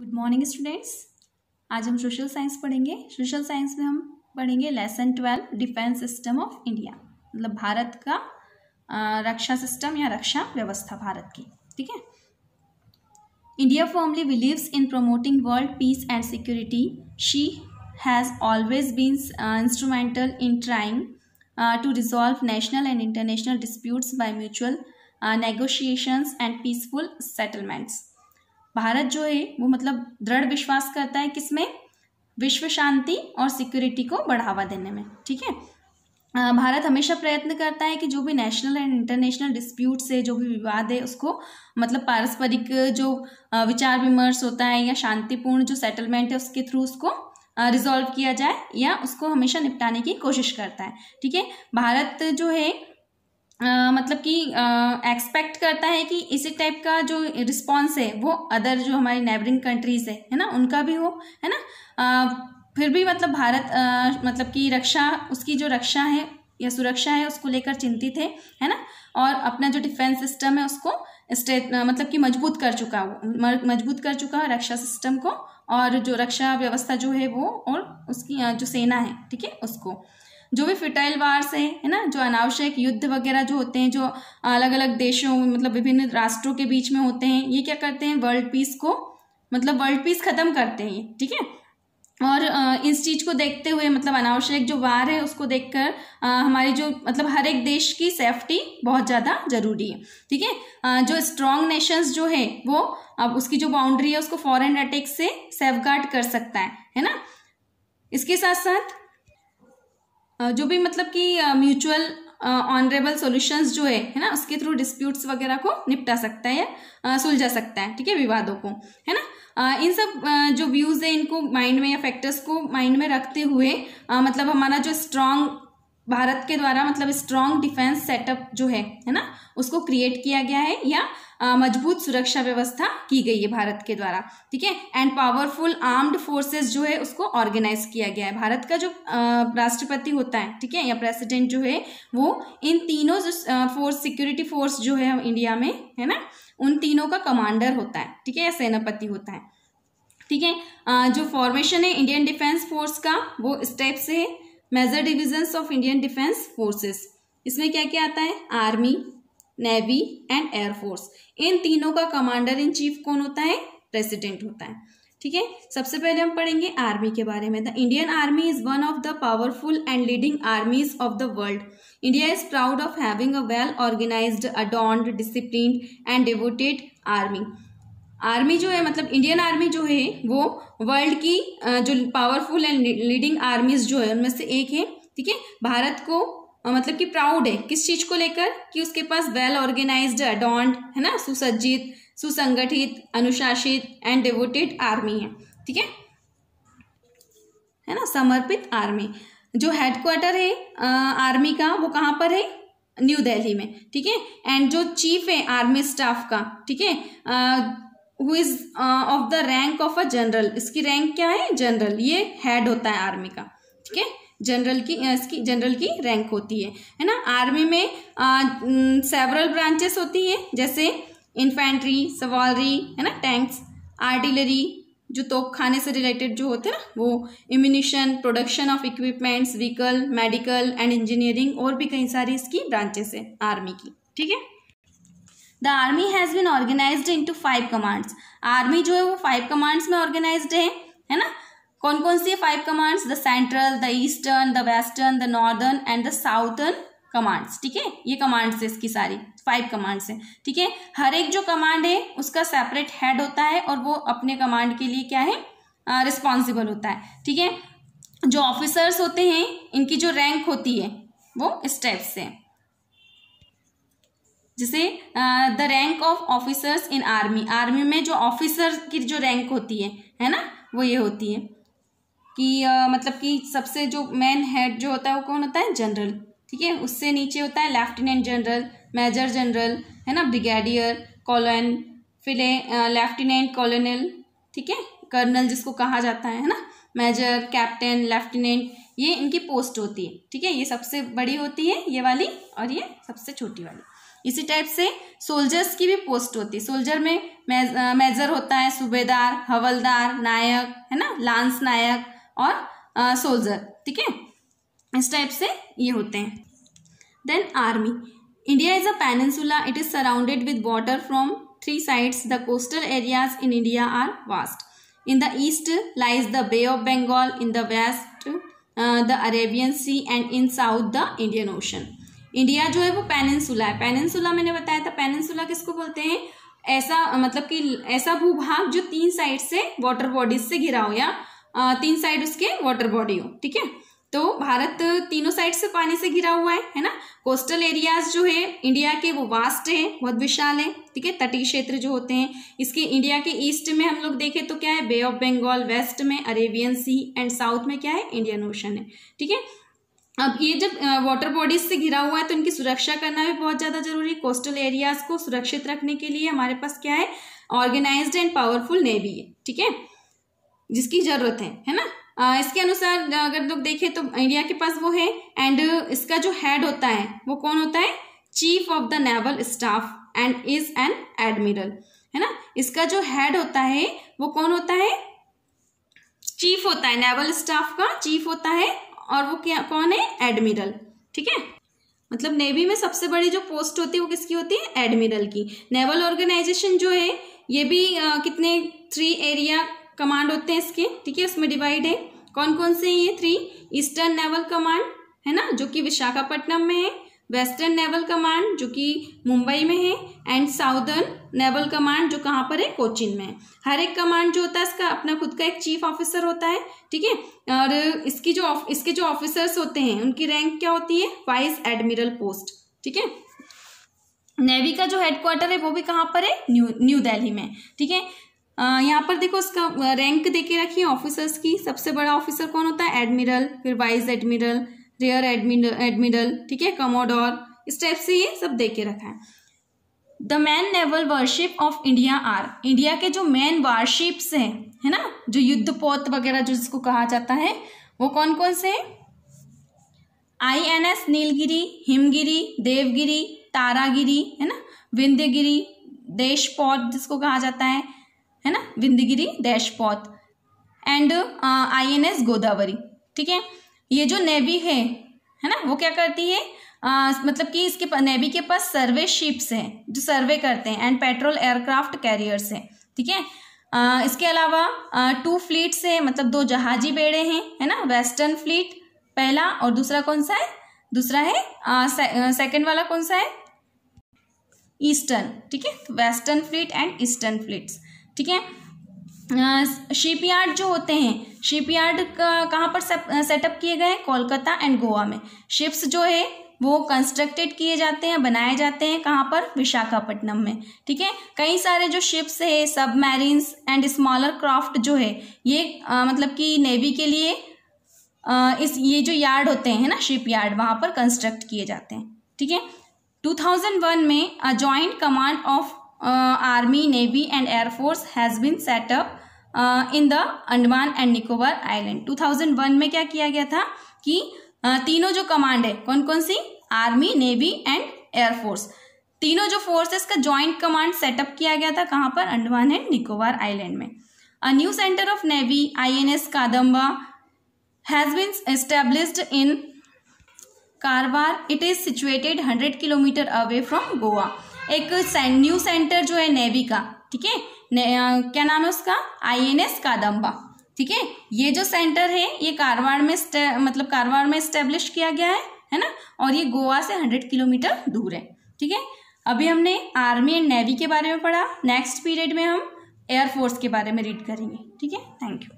good morning students आज हम social science पढ़ेंगे सोशल साइंस में हम पढ़ेंगे lesson twelve defence system of India मतलब भारत का रक्षा सिस्टम या रक्षा व्यवस्था भारत की ठीक है India formally believes in promoting world peace and security she has always been instrumental in trying to resolve national and international disputes by mutual negotiations and peaceful settlements Bharat जो है वो मतलब दृढ़ विश्वास करता है किसमें विश्व शांति और सिक्योरिटी को बढ़ावा देने में ठीक है भारत हमेशा प्रयत्न करता है कि जो भी नेशनल एंड इंटरनेशनल डिस्प्यूट से जो भी विवाद है उसको मतलब पारस्परिक जो विचार विमर्श होता है या शांतिपूर्ण जो सेटलमेंट है उसके थ्रू उसको रिजॉल्व किया जाए या उसको हमेशा निपटाने की कोशिश करता है ठीक है भारत जो है आ, मतलब कि एक्सपेक्ट करता है कि इसी टाइप का जो रिस्पॉन्स है वो अदर जो हमारी नेबरिंग कंट्रीज है है ना उनका भी हो है ना आ, फिर भी मतलब भारत आ, मतलब कि रक्षा उसकी जो रक्षा है या सुरक्षा है उसको लेकर चिंतित है है ना और अपना जो डिफेंस सिस्टम है उसको स्टेट मतलब कि मजबूत कर चुका वो मजबूत कर चुका है रक्षा सिस्टम को और जो रक्षा व्यवस्था जो है वो और उसकी जो सेना है ठीक है उसको जो भी फिटाइल वार्स हैं है ना जो अनावश्यक युद्ध वगैरह जो होते हैं जो अलग अलग देशों मतलब विभिन्न राष्ट्रों के बीच में होते हैं ये क्या करते हैं वर्ल्ड पीस को मतलब वर्ल्ड पीस ख़त्म करते हैं ठीक है और इस चीज़ को देखते हुए मतलब अनावश्यक जो वार है उसको देखकर हमारी जो मतलब हर एक देश की सेफ्टी बहुत ज़्यादा ज़रूरी है ठीक है जो स्ट्रांग नेशंस जो है वो अब उसकी जो बाउंड्री है उसको फॉरेन अटैक से सेफ कर सकता है है ना इसके साथ साथ जो भी मतलब कि म्यूचुअल ऑनरेबल सॉल्यूशंस जो है है ना उसके थ्रू डिस्प्यूट्स वगैरह को निपटा सकता है या सुलझा सकता है ठीक है विवादों को है ना इन सब जो व्यूज़ है इनको माइंड में या फैक्टर्स को माइंड में रखते हुए आ, मतलब हमारा जो स्ट्रांग भारत के द्वारा मतलब स्ट्रांग डिफेंस सेटअप जो है है ना उसको क्रिएट किया गया है या मजबूत सुरक्षा व्यवस्था की गई है भारत के द्वारा ठीक है एंड पावरफुल आर्म्ड फोर्सेस जो है उसको ऑर्गेनाइज किया गया है भारत का जो राष्ट्रपति होता है ठीक है या प्रेसिडेंट जो है वो इन तीनों फोर्स सिक्योरिटी फोर्स जो है इंडिया में है ना उन तीनों का कमांडर होता है ठीक है या सेनापति होता है ठीक है जो फॉर्मेशन है इंडियन डिफेंस फोर्स का वो से है major divisions of Indian defence forces इसमें क्या क्या आता है आर्मी नेवी एंड एयरफोर्स इन तीनों का कमांडर इन चीफ कौन होता है प्रेसिडेंट होता है ठीक है सबसे पहले हम पढ़ेंगे आर्मी के बारे में the Indian army is one of the powerful and leading armies of the world India is proud of having a well organised adorned disciplined and devoted army army जो है मतलब इंडियन आर्मी जो है वो world की जो powerful and leading आर्मीज जो है उनमें से एक है ठीक है भारत को मतलब कि प्राउड है किस चीज को लेकर कि उसके पास वेल ऑर्गेनाइज्ड अडॉन्ड है ना सुसज्जित सुसंगठित अनुशासित एंड डिवोटेड आर्मी है ठीक है है ना समर्पित आर्मी जो हेडक्वार्टर है आर्मी का वो कहाँ पर है न्यू दिल्ली में ठीक है एंड जो चीफ है आर्मी स्टाफ का ठीक है who is of the rank of a general इसकी रैंक क्या है जनरल ये हेड होता है आर्मी का ठीक है जनरल की इसकी जनरल की रैंक होती है है ना आर्मी में सेवरल ब्रांचेस होती है जैसे इन्फेंट्री सवालरी है ना टैंक्स आर्टिलरी जो तो खाने से रिलेटेड जो होते हैं ना वो ammunition production of equipments vehicle medical and engineering और भी कई सारी इसकी ब्रांचेस है आर्मी की ठीक है the army has been organise to five commands army जो है वो फाइव कमांड्स में ऑर्गेनाइज है है ना कौन कौन से five commands the central the eastern the western the northern and the southern commands ठीक है ये कमांड्स है इसकी सारी फाइव कमांड्स है ठीक है हर एक जो कमांड है उसका सेपरेट हेड होता है और वो अपने कमांड के लिए क्या है रिस्पॉन्सिबल uh, होता है ठीक है जो ऑफिसर्स होते हैं इनकी जो रैंक होती है वो स्टेप्स है जैसे the rank of officers in army army में जो ऑफिसर की जो रैंक होती है है ना वो ये होती है कि आ, मतलब कि सबसे जो मेन हेड जो होता है वो कौन होता है जनरल ठीक है उससे नीचे होता है लेफ्टिनेंट जनरल मेजर जनरल है ना ब्रिगेडियर कॉलोन फिर लेफ्टिनेंट कॉलोनल ठीक है कर्नल जिसको कहा जाता है है ना मेजर कैप्टन लेफ्टिनेंट ये इनकी पोस्ट होती है ठीक है ये सबसे बड़ी होती है ये वाली और ये सबसे छोटी वाली इसी टाइप से सोल्जर्स की भी पोस्ट होती है सोल्जर में मेजर होता है सूबेदार हवलदार नायक है ना लांस नायक और सोल्जर ठीक है इस टाइप से ये होते हैं then army India is a peninsula it is surrounded with water from three sides the coastal areas in India are vast in the east lies the Bay of Bengal in the west the Arabian Sea and in south the Indian Ocean India जो है वो peninsula है peninsula मैंने बताया था peninsula किसको बोलते हैं ऐसा मतलब कि ऐसा भूभाग जो तीन साइड से वाटर बॉडीज से घिरा हो या तीन साइड उसके वाटर बॉडी हो ठीक है तो भारत तीनों साइड से पानी से घिरा हुआ है है ना कोस्टल एरियाज जो है इंडिया के वो वास्ट है बहुत विशाल है ठीक है तटीय क्षेत्र जो होते हैं इसके इंडिया के ईस्ट में हम लोग देखें तो क्या है बे ऑफ बंगाल वेस्ट में अरेबियन सी एंड साउथ में क्या है इंडियन ओशन है ठीक है अब ये जब वाटर बॉडीज से घिरा हुआ है तो इनकी सुरक्षा करना भी बहुत ज़्यादा जरूरी है कोस्टल एरियाज को सुरक्षित रखने के लिए हमारे पास क्या है ऑर्गेनाइज्ड एंड पावरफुल नेवी है ठीक है जिसकी ज़रूरत है है ना आ, इसके अनुसार अगर लोग देखें तो इंडिया के पास वो है एंड इसका जो हेड होता है वो कौन होता है chief of the naval staff and is an admiral है ना इसका जो हेड होता है वो कौन होता है चीफ होता है नेवल स्टाफ का चीफ होता है और वो क्या कौन है एडमिरल ठीक है मतलब नेवी में सबसे बड़ी जो पोस्ट होती है वो किसकी होती है एडमिरल की नेवल ऑर्गेनाइजेशन जो है ये भी आ, कितने थ्री एरिया कमांड होते हैं इसके ठीक है उसमें डिवाइड है कौन कौन से ये थ्री ईस्टर्न नेवल कमांड है ना जो कि विशाखापट्टनम में है वेस्टर्न नेवल कमांड जो कि मुंबई में है एंड साउदर्न नेवल कमांड जो कहाँ पर है कोचिन में है हर एक कमांड जो होता है इसका अपना खुद का एक चीफ ऑफिसर होता है ठीक है और इसकी जो इसके जो ऑफिसर्स होते हैं उनकी रैंक क्या होती है वाइस एडमिरल पोस्ट ठीक है नेवी का जो हेडक्वार्टर है वो भी कहाँ पर है न्यू न्यू दिल्ली में ठीक है यहाँ पर देखो उसका रैंक दे के है ऑफिसर्स की सबसे बड़ा ऑफिसर कौन होता है एडमिरल फिर vice admiral rear admiral admiral ठीक है कमोडोर इस टाइप से ये सब दे के रखा है the main naval warship of India are India के जो मैन वारशिप्स हैं है ना जो युद्ध पोत वगैरह जो जिसको कहा जाता है वो कौन कौन से I N S Nilgiri Himgiri Devgiri Taragiri है ना विंध्यगिरी देशपोत जिसको कहा जाता है है ना विंदगिरी डैशपॉथ एंड एस गोदावरी ठीक है ये जो नेवी है है ना वो क्या करती है आ, uh, मतलब कि इसके नेवी के पास सर्वे शिप्स हैं जो सर्वे करते हैं एंड पेट्रोल एयरक्राफ्ट कैरियर्स हैं ठीक है आ, uh, इसके अलावा आ, टू फ्लीट्स हैं मतलब दो जहाजी बेड़े हैं है ना वेस्टर्न फ्लीट पहला और दूसरा कौन सा है दूसरा है से, uh, सेकेंड वाला कौन सा है ईस्टर्न ठीक है western fleet and eastern fleets ठीक है शिपयार्ड जो होते हैं शिपयार्ड कहाँ पर सेटअप किए गए कोलकाता एंड गोवा में शिप्स जो है वो कंस्ट्रक्टेड किए जाते हैं बनाए जाते हैं कहाँ पर विशाखापट्टनम में ठीक है कई सारे जो शिप्स है सबमरीन्स एंड स्मॉलर क्राफ्ट जो है ये आ, मतलब कि नेवी के लिए आ, इस ये जो यार्ड होते हैं ना शिप यार्ड वहाँ पर कंस्ट्रक्ट किए जाते हैं ठीक है 2001 में a joint command of army navy and air force has has set up in the Andaman and Nicobar island 2001 में क्या किया गया था कि uh, तीनों जो कमांड है कौन कौन सी आर्मी नेवी एंड एयरफोर्स तीनों जो फोर्सेस का जॉइंट कमांड सेटअप किया गया था कहाँ पर अंडमान एंड निकोबार आइलैंड में a new centre of navy I N S Kadamba has been established in Karwar it is situated hundred kilometre away from Goa एक न्यू सेंटर जो है नेवी का ठीक है क्या नाम है उसका आईएनएस कादम्बा ठीक है ये जो सेंटर है ये कारवाड़ में मतलब कारवाड़ में स्टेब्लिश किया गया है है ना और ये गोवा से हंड्रेड किलोमीटर दूर है ठीक है अभी हमने आर्मी एंड नेवी के बारे में पढ़ा नेक्स्ट पीरियड में हम एयरफोर्स के बारे में रीड करेंगे ठीक है थैंक यू